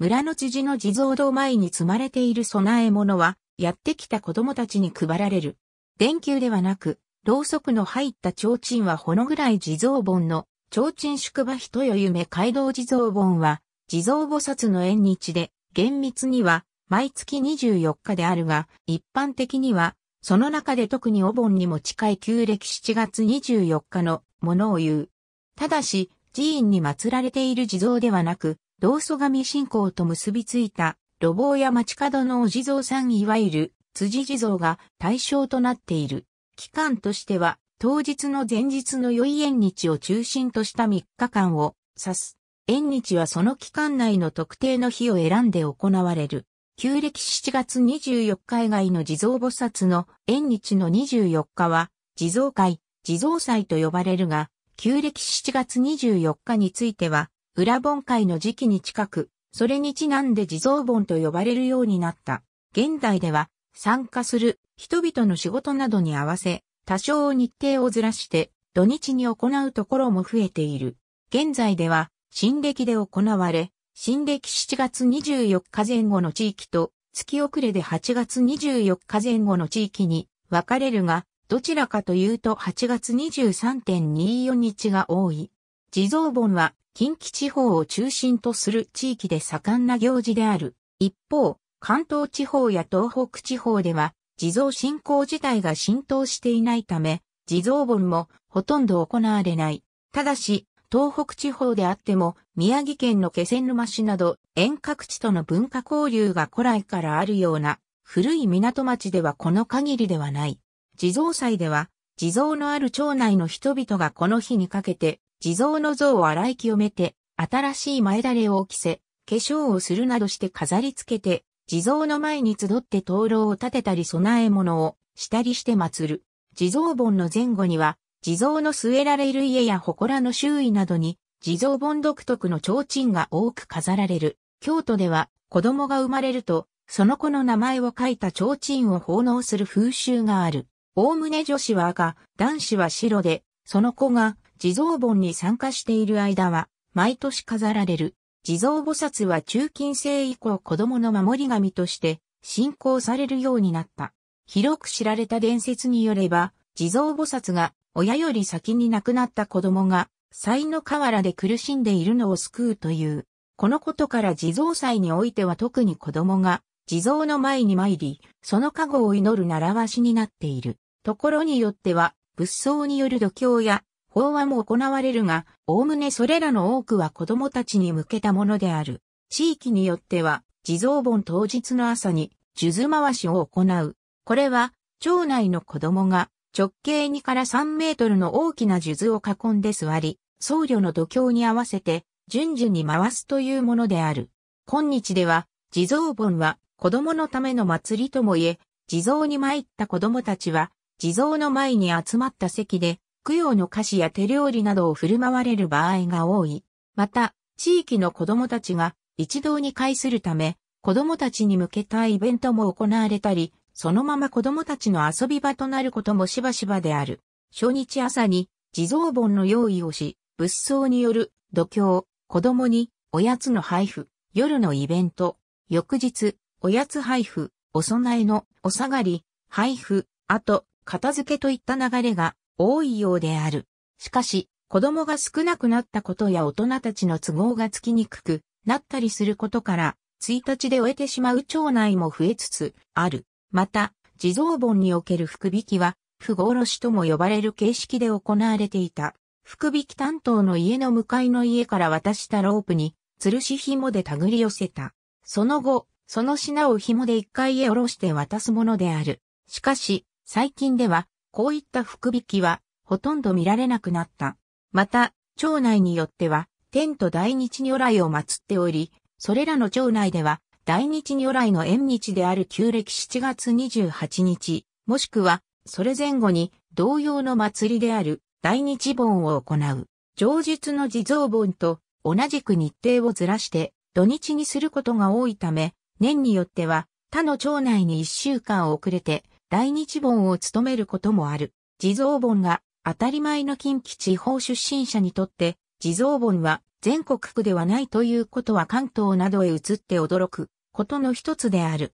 村の知事の地蔵堂前に積まれている供え物は、やってきた子供たちに配られる。電球ではなく、ろうそくの入った提灯はほのぐらい地蔵盆の、提灯宿場人よ夢街道地蔵盆は、地蔵菩薩の縁日で、厳密には、毎月24日であるが、一般的には、その中で特にお盆にも近い旧暦7月24日のものを言う。ただし、寺院に祀られている地蔵ではなく、道祖神信仰と結びついた、路傍や街角のお地蔵さんいわゆる、辻地蔵が対象となっている。期間としては、当日の前日の良い縁日を中心とした3日間を指す。縁日はその期間内の特定の日を選んで行われる。旧暦7月24日以外の地蔵菩薩の縁日の24日は、地蔵会、地蔵祭と呼ばれるが、旧暦7月24日については、裏盆会の時期に近く、それにちなんで地蔵盆と呼ばれるようになった。現代では、参加する人々の仕事などに合わせ、多少日程をずらして土日に行うところも増えている。現在では、新暦で行われ、新暦7月24日前後の地域と、月遅れで8月24日前後の地域に分かれるが、どちらかというと8月23.24日が多い。地蔵盆は近畿地方を中心とする地域で盛んな行事である。一方、関東地方や東北地方では、地蔵信仰自体が浸透していないため、地蔵盆もほとんど行われない。ただし、東北地方であっても、宮城県の気仙沼市など、遠隔地との文化交流が古来からあるような、古い港町ではこの限りではない。地蔵祭では、地蔵のある町内の人々がこの日にかけて、地蔵の像を洗い清めて、新しい前だれを着せ、化粧をするなどして飾り付けて、地蔵の前に集って灯籠を立てたり供え物をしたりして祀る。地蔵盆の前後には、地蔵の据えられる家や祠の周囲などに、地蔵盆独特の提灯が多く飾られる。京都では、子供が生まれると、その子の名前を書いた提灯を奉納する風習がある。おおむね女子は赤、男子は白で、その子が地蔵盆に参加している間は、毎年飾られる。地蔵菩薩は中近世以降子供の守り神として信仰されるようになった。広く知られた伝説によれば、地蔵菩薩が親より先に亡くなった子供が、祭の河原で苦しんでいるのを救うという。このことから地蔵祭においては特に子供が地蔵の前に参り、その加護を祈る習わしになっている。ところによっては、仏像による度胸や法話も行われるが、おおむねそれらの多くは子供たちに向けたものである。地域によっては、地蔵盆当日の朝に、数珠回しを行う。これは、町内の子供が、直径2から3メートルの大きな数珠を囲んで座り、僧侶の度胸に合わせて、順々に回すというものである。今日では、地蔵盆は、子供のための祭りともいえ、地蔵に参った子供たちは、地蔵の前に集まった席で、供養の菓子や手料理などを振る舞われる場合が多い。また、地域の子供たちが一堂に会するため、子供たちに向けたイベントも行われたり、そのまま子供たちの遊び場となることもしばしばである。初日朝に地蔵盆の用意をし、仏僧による度胸、子供におやつの配布、夜のイベント、翌日、おやつ配布、お供えのお下がり、配布、あと、片付けといった流れが多いようである。しかし、子供が少なくなったことや大人たちの都合がつきにくくなったりすることから、1日で終えてしまう町内も増えつつある。また、地蔵盆における福引きは、不殺しとも呼ばれる形式で行われていた。福引き担当の家の向かいの家から渡したロープに、吊るし紐で手繰り寄せた。その後、その品を紐で一回へ下ろして渡すものである。しかし、最近では、こういった福引きはほとんど見られなくなった。また、町内によっては、天と大日如来を祀っており、それらの町内では、大日如来の縁日である旧暦7月28日、もしくは、それ前後に、同様の祭りである大日盆を行う。上日の地蔵盆と同じく日程をずらして土日にすることが多いため、年によっては他の町内に一週間遅れて大日盆を務めることもある。地蔵盆が当たり前の近畿地方出身者にとって、地蔵盆は全国区ではないということは関東などへ移って驚くことの一つである。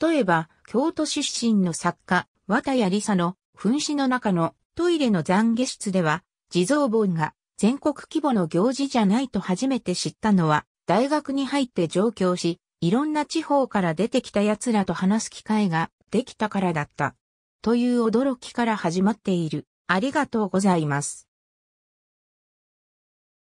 例えば、京都出身の作家、綿谷りさの、噴死の中のトイレの懺悔室では、地蔵盆が全国規模の行事じゃないと初めて知ったのは、大学に入って上京し、いろんな地方から出てきた奴らと話す機会ができたからだった。という驚きから始まっている。ありがとうございます。